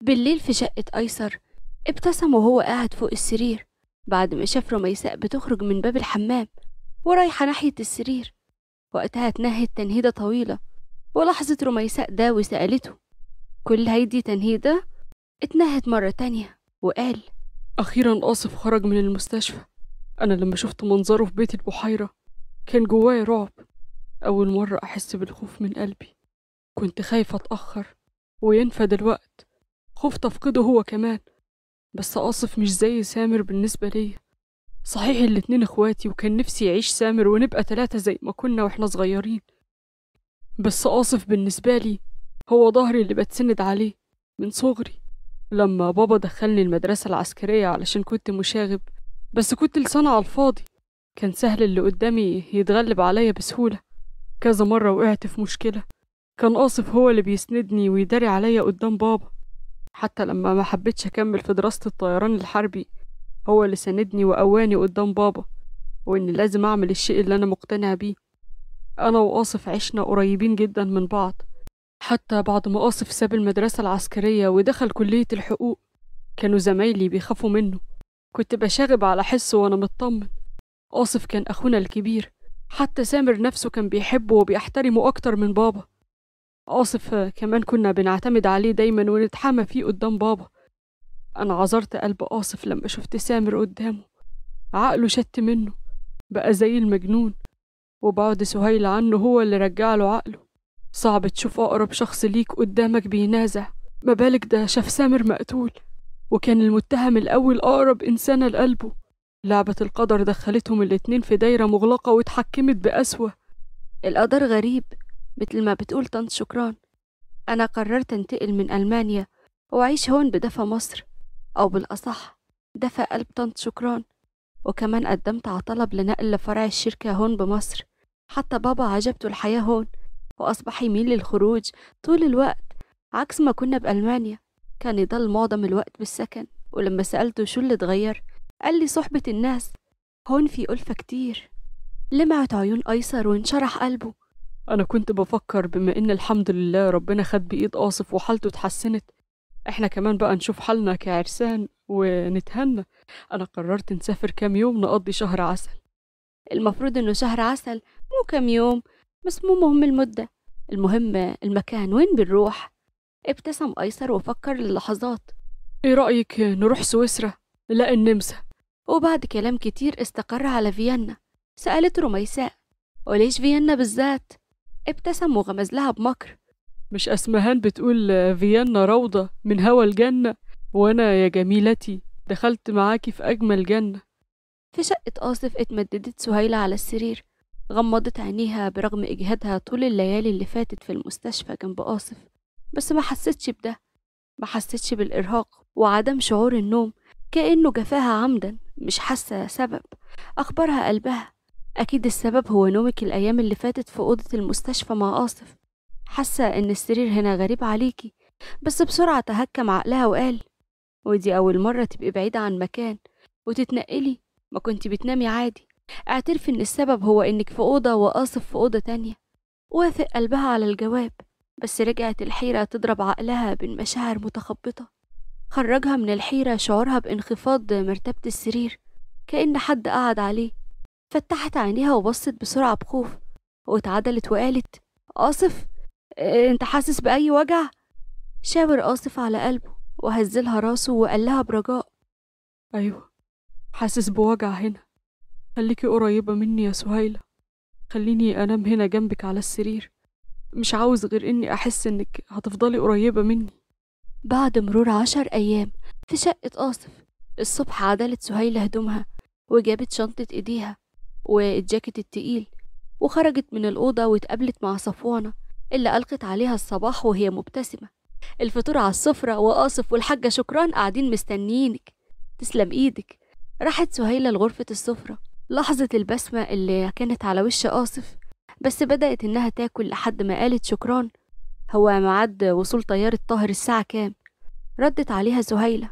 بالليل في شقة أيسر ابتسم وهو قاعد فوق السرير بعد ما شاف رميساء بتخرج من باب الحمام ورايحة ناحية السرير وقتها اتنهد تنهيدة طويلة ولاحظت رميساء ده وسألته كل هيدي تنهيدة اتنهد مرة تانية وقال أخيرا آصف خرج من المستشفى أنا لما شفت منظره في بيت البحيرة كان جوايا رعب أول مرة أحس بالخوف من قلبي كنت خايفة أتأخر وينفد الوقت خفت أفقده هو كمان بس آصف مش زي سامر بالنسبة ليا صحيح الاتنين اخواتي وكان نفسي يعيش سامر ونبقى تلاتة زي ما كنا واحنا صغيرين بس آصف بالنسبة لي هو ظهري اللي بتسند عليه من صغري لما بابا دخلني المدرسة العسكرية علشان كنت مشاغب بس كنت لسانة على الفاضي كان سهل اللي قدامي يتغلب عليا بسهولة كذا مرة وقعت في مشكلة كان آصف هو اللي بيسندني ويداري عليا قدام بابا حتى لما ما حبيتش أكمل في دراسة الطيران الحربي هو اللي ساندني وقواني قدام بابا وإني لازم أعمل الشيء اللي أنا مقتنع بيه أنا وآصف عشنا قريبين جدا من بعض حتى بعد ما آصف ساب المدرسة العسكرية ودخل كلية الحقوق كانوا زمايلي بيخافوا منه كنت بشاغب على حسه وأنا مطمن آصف كان أخونا الكبير حتى سامر نفسه كان بيحبه وبيحترمه أكتر من بابا قاصف كمان كنا بنعتمد عليه دايما ونتحامى فيه قدام بابا أنا عذرت قلب قاصف لما شفت سامر قدامه عقله شت منه بقى زي المجنون وبعد سهيل عنه هو اللي رجعله عقله صعب تشوف أقرب شخص ليك قدامك بينازع ما بالك ده شاف سامر مقتول وكان المتهم الأول أقرب إنسانة لقلبه لعبة القدر دخلتهم الاتنين في دايرة مغلقة واتحكمت بأسوأ القدر غريب مثل ما بتقول طنط شكران أنا قررت أنتقل من ألمانيا وأعيش هون بدفا مصر أو بالأصح دفا قلب طنط شكران وكمان قدمت على طلب لنقل لفرع الشركة هون بمصر حتى بابا عجبته الحياة هون وأصبح يميل للخروج طول الوقت عكس ما كنا بألمانيا كان يضل معظم الوقت بالسكن ولما سألته شو اللي اتغير قال لي صحبة الناس هون في ألفة كتير لمعت عيون أيسر وانشرح قلبه أنا كنت بفكر بما إن الحمد لله ربنا خد بإيد آصف وحالته اتحسنت إحنا كمان بقى نشوف حالنا كعرسان ونتهنى أنا قررت نسافر كام يوم نقضي شهر عسل المفروض إنه شهر عسل مو كام يوم بس مو مهم المدة المهم المكان وين بنروح ابتسم أيسر وفكر للحظات إيه رأيك نروح سويسرا؟ لا النمسا وبعد كلام كتير استقر على فيينا سألت رميساء وليش فيينا بالذات؟ ابتسم وغمز لها بمكر مش أسمهان بتقول فيينا روضة من هوا الجنة وأنا يا جميلتي دخلت معاكي في أجمل جنة في شقة آصف اتمددت سهيلة على السرير غمضت عينيها برغم إجهادها طول الليالي اللي فاتت في المستشفى جنب آصف بس ما حستش بده ما حستش بالإرهاق وعدم شعور النوم كأنه جفاها عمدا مش حاسة سبب أخبرها قلبها أكيد السبب هو نومك الأيام اللي فاتت في أوضة المستشفى مع آصف حاسة إن السرير هنا غريب عليكي بس بسرعة تهكم عقلها وقال ودي أول مرة تبقي بعيدة عن مكان وتتنقلي ما كنت بتنامي عادي اعترفي إن السبب هو إنك في أوضة وآصف في أوضة تانية وافق قلبها على الجواب بس رجعت الحيرة تضرب عقلها بين مشاعر متخبطة خرجها من الحيرة شعورها بانخفاض مرتبة السرير كأن حد قعد عليه فتحت عينيها وبصت بسرعة بخوف واتعدلت وقالت آصف انت حاسس بأي وجع؟ شاور آصف على قلبه وهزلها راسه وقال لها برجاء أيوة حاسس بوجع هنا خليكي قريبة مني يا سهيلة خليني أنام هنا جنبك على السرير مش عاوز غير إني أحس إنك هتفضلي قريبة مني بعد مرور عشر أيام في شقة آصف الصبح عدلت سهيلة هدومها وجابت شنطة إيديها والجاكيت التقيل وخرجت من الأوضة واتقابلت مع صفوانة اللي ألقت عليها الصباح وهي مبتسمة الفطور على السفرة وآصف والحاجة شكران قاعدين مستنيينك تسلم إيدك راحت سهيلة لغرفة السفرة لحظة البسمة اللي كانت على وش آصف بس بدأت إنها تاكل لحد ما قالت شكران هو معد وصول طيارة طاهر الساعة كام ردت عليها سهيلة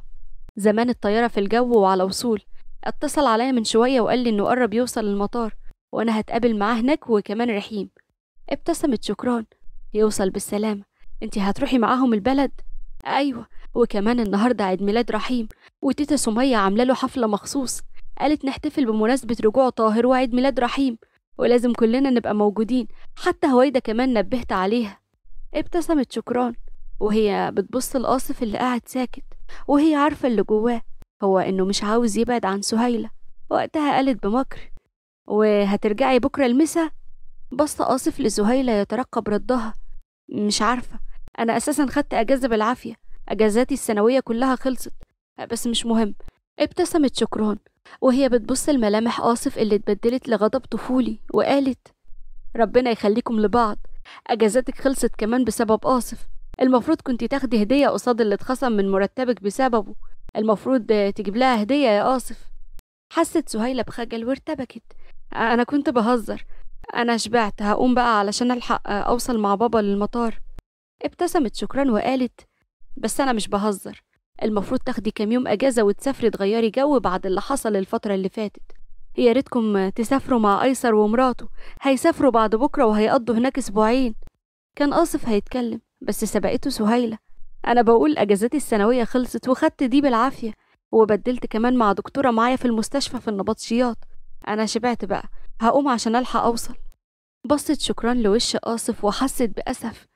زمان الطيارة في الجو وعلى وصول اتصل عليا من شوية وقال لي إنه قرب يوصل المطار وأنا هتقابل معاه هناك وكمان رحيم ابتسمت شكران يوصل بالسلامة انتي هتروحي معاهم البلد أيوة وكمان النهاردة عيد ميلاد رحيم وتيتا سمية عاملة له حفلة مخصوص قالت نحتفل بمناسبة رجوع طاهر وعيد ميلاد رحيم ولازم كلنا نبقى موجودين حتى هويدا كمان نبهت عليها ابتسمت شكران وهي بتبص لآصف اللي قاعد ساكت وهي عارفة اللي جواه هو إنه مش عاوز يبعد عن سهيلة وقتها قالت بمكر وهترجعي بكرة المسا بص آصف لسهيلة يترقب ردها مش عارفة أنا أساسا خدت أجازة بالعافية أجازاتي السنوية كلها خلصت بس مش مهم ابتسمت شكران وهي بتبص لملامح آصف اللي اتبدلت لغضب طفولي وقالت ربنا يخليكم لبعض أجازاتك خلصت كمان بسبب آصف المفروض كنت تاخدي هدية قصاد اللي اتخصم من مرتبك بسببه المفروض تجيب لها هدية يا آصف حست سهيلة بخجل وارتبكت أنا كنت بهزر أنا شبعت هقوم بقى علشان ألحق أوصل مع بابا للمطار ابتسمت شكرا وقالت بس أنا مش بهزر المفروض تاخدي كام يوم أجازة وتسافري تغيري جو بعد اللي حصل الفترة اللي فاتت يا ريتكم تسافروا مع أيسر ومراته هيسافروا بعد بكرة وهيقضوا هناك أسبوعين كان آصف هيتكلم بس سبقته سهيلة أنا بقول أجازتي السنوية خلصت وخدت دي بالعافية وبدلت كمان مع دكتورة معايا في المستشفى في النبطشيات أنا شبعت بقى هقوم عشان ألحق أوصل بصت شكرا لوش آصف وحست بأسف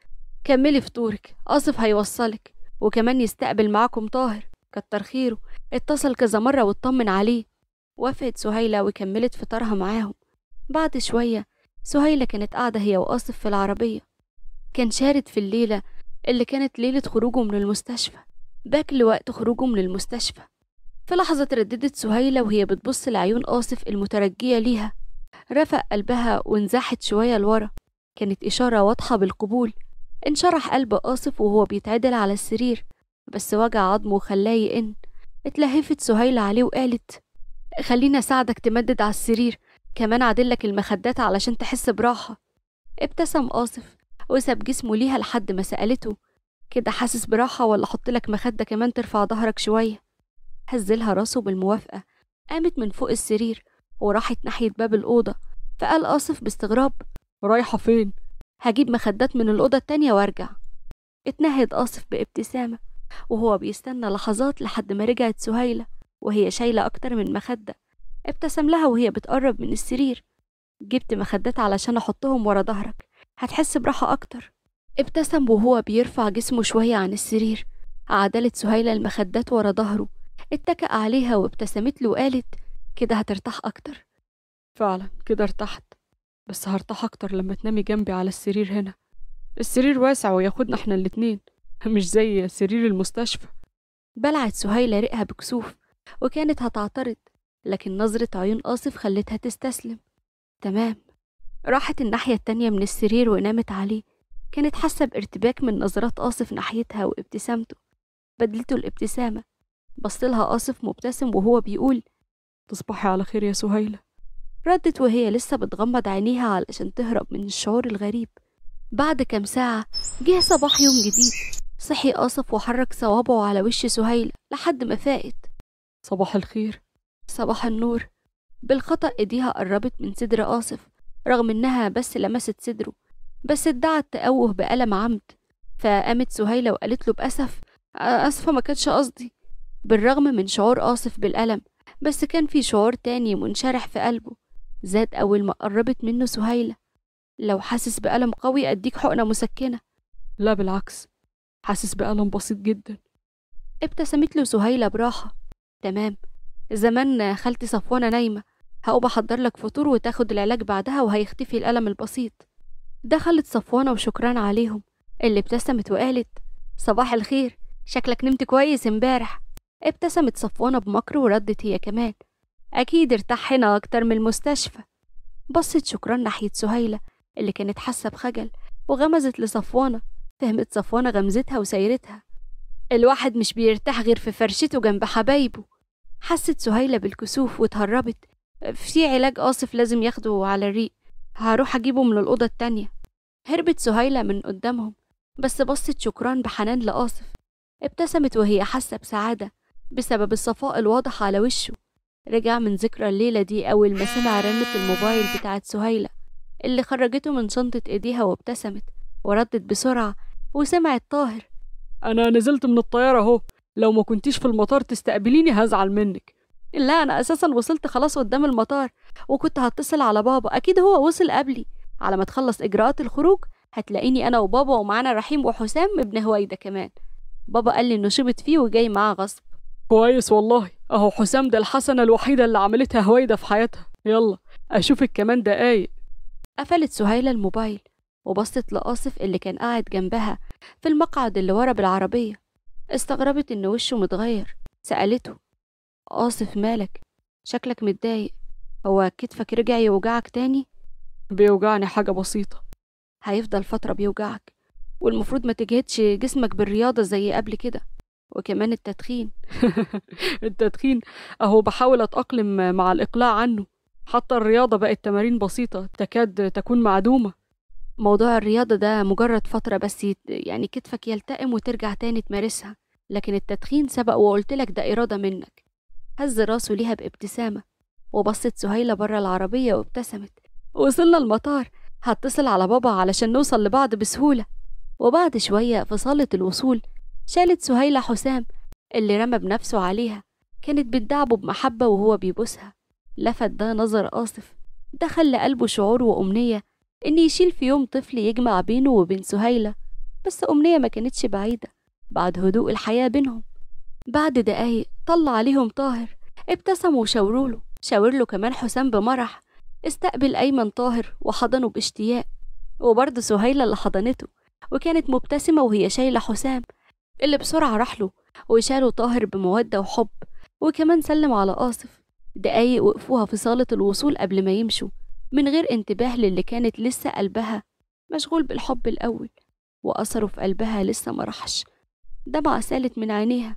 كملي فطورك آصف هيوصلك وكمان يستقبل معاكم طاهر كتر خيره اتصل كذا مرة واطمن عليه وافقت سهيلة وكملت فطارها معاهم بعد شوية سهيلة كانت قاعدة هي وآصف في العربية كان شارد في الليلة اللي كانت ليلة خروجه من المستشفى باك لوقت خروجه من المستشفى في لحظة ترددت سهيلة وهي بتبص لعيون آصف المترجية ليها رفق قلبها وانزاحت شوية لورا كانت إشارة واضحة بالقبول انشرح قلب آصف وهو بيتعدل على السرير بس وجع عظمه خلاه يئن اتلهفت سهيلة عليه وقالت خليني أساعدك تمدد على السرير كمان عدلك المخدات علشان تحس براحة ابتسم آصف وساب جسمه ليها لحد ما سألته كده حاسس براحة ولا حط لك مخدة كمان ترفع ظهرك شوية هزلها راسه بالموافقة قامت من فوق السرير وراحت ناحية باب الأوضة فقال آصف باستغراب رايحة فين؟ هجيب مخدات من الأوضة التانية وارجع اتنهد آصف بابتسامة وهو بيستنى لحظات لحد ما رجعت سهيلة وهي شايلة أكتر من مخدة ابتسم لها وهي بتقرب من السرير جبت مخدات علشان أحطهم ورا ظهرك هتحس براحة أكتر ابتسم وهو بيرفع جسمه شوية عن السرير عدلت سهيلة المخدات ورا ظهره اتكأ عليها وابتسمت له وقالت كده هترتاح أكتر فعلا كده ارتحت بس هرتاح أكتر لما تنامي جنبي على السرير هنا السرير واسع وياخدنا احنا الاتنين مش زي سرير المستشفى بلعت سهيلة رقها بكسوف وكانت هتعترض لكن نظرة عيون آصف خلتها تستسلم تمام راحت الناحية التانية من السرير ونامت عليه كانت حاسة بارتباك من نظرات آصف ناحيتها وابتسامته بدلته الابتسامة بصلها آصف مبتسم وهو بيقول تصبحي على خير يا سهيلة ردت وهي لسه بتغمض عينيها علشان تهرب من الشعور الغريب بعد كام ساعة جه صباح يوم جديد صحي آصف وحرك صوابعه على وش سهيلة لحد ما فاقت صباح الخير صباح النور بالخطأ ايديها قربت من صدر آصف رغم إنها بس لمست صدره بس ادعى التأوه بألم عمد فقامت سهيلة وقالت له بأسف أسفة ما كانتش قصدي بالرغم من شعور آصف بالألم بس كان في شعور تاني منشرح في قلبه زاد أول ما قربت منه سهيلة لو حاسس بألم قوي أديك حقنة مسكنة لا بالعكس حاسس بألم بسيط جدا ابتسمت له سهيلة براحة تمام زمان خالتي صفوانة نايمة هقوم احضر لك فطور وتاخد العلاج بعدها وهيختفي الألم البسيط دخلت صفوانة وشكران عليهم اللي ابتسمت وقالت صباح الخير شكلك نمت كويس امبارح ابتسمت صفوانة بمكر وردت هي كمان أكيد ارتاح هنا أكتر من المستشفى بصت شكران ناحية سهيلة اللي كانت حاسة بخجل وغمزت لصفوانة فهمت صفوانة غمزتها وسيرتها الواحد مش بيرتاح غير في فرشته جنب حبايبه حست سهيلة بالكسوف وتهربت في علاج قاصف لازم ياخده على الريق هروح أجيبه من الأوضة التانية هربت سهيلة من قدامهم بس بصت شكران بحنان لقاصف ابتسمت وهي حاسة بسعادة بسبب الصفاء الواضح على وشه رجع من ذكرى الليلة دي أول ما سمع رنة الموبايل بتاعت سهيلة اللي خرجته من شنطة إيديها وابتسمت وردت بسرعة وسمعت طاهر أنا نزلت من الطيارة أهو لو ما كنتيش في المطار تستقبليني هزعل منك لا انا اساسا وصلت خلاص قدام المطار وكنت هتصل على بابا اكيد هو وصل قبلي على ما تخلص اجراءات الخروج هتلاقيني انا وبابا ومعانا رحيم وحسام ابن هويده كمان بابا قال لي انه شبت فيه وجاي معاه غصب كويس والله اهو حسام ده الحسنه الوحيده اللي عملتها هويده في حياتها يلا اشوفك كمان دقايق قفلت سهيله الموبايل وبصت لآصف اللي كان قاعد جنبها في المقعد اللي ورا بالعربية استغربت إن وشه متغير سألته آصف مالك شكلك متضايق هو كتفك رجع يوجعك تاني بيوجعني حاجة بسيطة هيفضل فترة بيوجعك والمفروض ما تجهدش جسمك بالرياضة زي قبل كده وكمان التدخين التدخين أهو بحاول أتأقلم مع الإقلاع عنه حتى الرياضة بقت تمارين بسيطة تكاد تكون معدومة موضوع الرياضة ده مجرد فترة بس يعني كتفك يلتئم وترجع تاني تمارسها لكن التدخين سبق وقلت لك ده إرادة منك هز راسه ليها بابتسامة وبصت سهيلة بره العربية وابتسمت وصلنا المطار هتصل على بابا علشان نوصل لبعض بسهولة وبعد شوية في صالة الوصول شالت سهيلة حسام اللي رمى بنفسه عليها كانت بتدعبه بمحبة وهو بيبوسها لفت ده نظر آصف ده خلى قلبه شعور وأمنية إن يشيل في يوم طفل يجمع بينه وبين سهيلة بس أمنية ما كانتش بعيدة بعد هدوء الحياة بينهم بعد دقايق طلع عليهم طاهر ابتسموا وشاوروا له شاور له كمان حسام بمرح استقبل أيمن طاهر وحضنه باشتياق وبرضه سهيلة اللي حضنته وكانت مبتسمة وهي شايلة حسام اللي بسرعة راح له وشاله طاهر بمودة وحب وكمان سلم على آصف دقايق وقفوها في صالة الوصول قبل ما يمشوا من غير انتباه للي كانت لسه قلبها مشغول بالحب الأول وأثره في قلبها لسه مرحش دمعة سالت من عينيها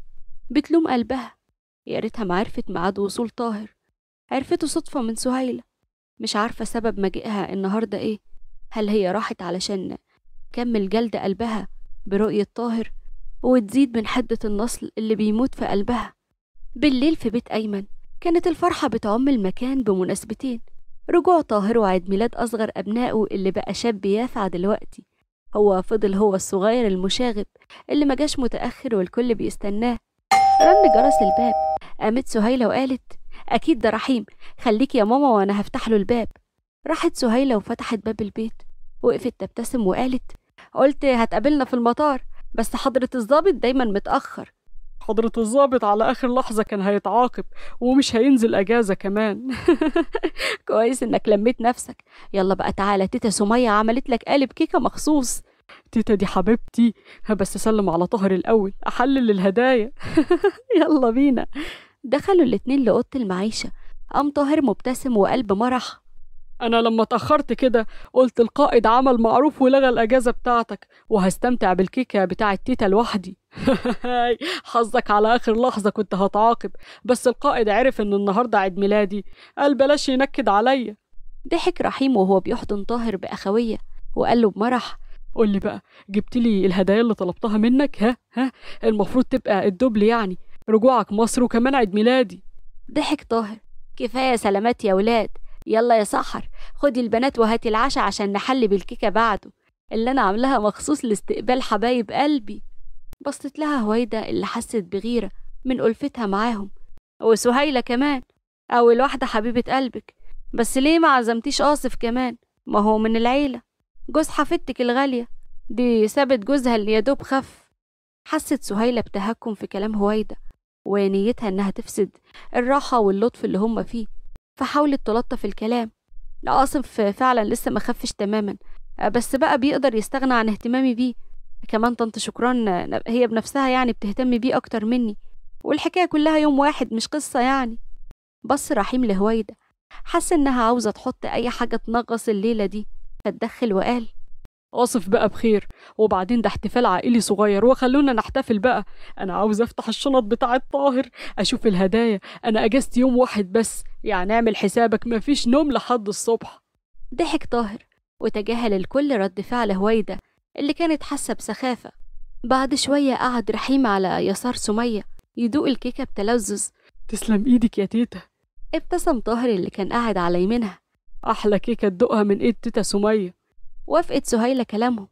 بتلوم قلبها يا ريتها ما عرفت ميعاد وصول طاهر عرفته صدفة من سهيلة مش عارفة سبب مجيئها النهاردة ايه هل هي راحت علشان كمل جلد قلبها برؤية طاهر وتزيد من حدة النصل اللي بيموت في قلبها بالليل في بيت أيمن كانت الفرحة بتعم المكان بمناسبتين رجوع طاهر وعيد ميلاد أصغر أبنائه اللي بقى شاب يافع دلوقتي هو فضل هو الصغير المشاغب اللي مجاش متأخر والكل بيستناه رن جرس الباب قامت سهيلة وقالت أكيد ده رحيم خليك يا ماما وأنا هفتح له الباب راحت سهيلة وفتحت باب البيت وقفت تبتسم وقالت قلت هتقابلنا في المطار بس حضرة الظابط دايما متأخر حضرة الظابط على آخر لحظة كان هيتعاقب ومش هينزل أجازة كمان كويس إنك لميت نفسك يلا بقى تعالى تيتا سمية عملت لك قالب كيكة مخصوص تيتا دي حبيبتي بس اسلم على طهر الأول أحلل الهدايا يلا بينا دخلوا الاتنين لأوضة المعيشة قام طاهر مبتسم وقلب مرح أنا لما اتأخرت كده قلت القائد عمل معروف ولغى الأجازة بتاعتك وهستمتع بالكيكة بتاعة تيتا لوحدي حظك على آخر لحظة كنت هتعاقب بس القائد عرف إن النهاردة عيد ميلادي قال بلاش ينكد عليا ضحك رحيم وهو بيحضن طاهر بأخوية وقال له بمرح قول لي بقى جبت لي الهدايا اللي طلبتها منك ها ها المفروض تبقى الدبل يعني رجوعك مصر وكمان عيد ميلادي ضحك طاهر كفايه سلامات يا ولاد يلا يا سحر خدي البنات وهاتي العشاء عشان نحل بالكيكه بعده اللي انا عاملاها مخصوص لاستقبال حبايب قلبي بصت لها هويده اللي حست بغيره من ألفتها معاهم وسهيلة كمان أول واحدة حبيبة قلبك بس ليه ما عزمتيش آصف كمان ما هو من العيلة جوز حفيدتك الغالية دي سابت جوزها اللي يدوب خف حست سهيلة بتهكم في كلام هويدة ونيتها إنها تفسد الراحة واللطف اللي هما فيه فحاولت تلطف الكلام أصف فعلا لسه ما خفش تماما بس بقى بيقدر يستغنى عن اهتمامي بيه كمان طنط شكران هي بنفسها يعني بتهتم بيه أكتر مني والحكاية كلها يوم واحد مش قصة يعني بص رحيم لهويدة حس إنها عاوزة تحط أي حاجة تنغص الليلة دي فتدخل وقال أصف بقى بخير وبعدين ده احتفال عائلي صغير وخلونا نحتفل بقى أنا عاوز أفتح الشنط بتاع طاهر أشوف الهدايا أنا أجازتي يوم واحد بس يعني اعمل حسابك مفيش نوم لحد الصبح ضحك طاهر وتجاهل الكل رد فعل هويدة اللي كانت حاسة بسخافة بعد شوية قعد رحيم على يسار سمية يدوق الكيكة بتلذذ تسلم ايدك يا تيتا ابتسم طاهر اللي كان قاعد على يمينها أحلى كيكة تدوقها من إيد تيتا سمية وافقت سهيلة كلامهم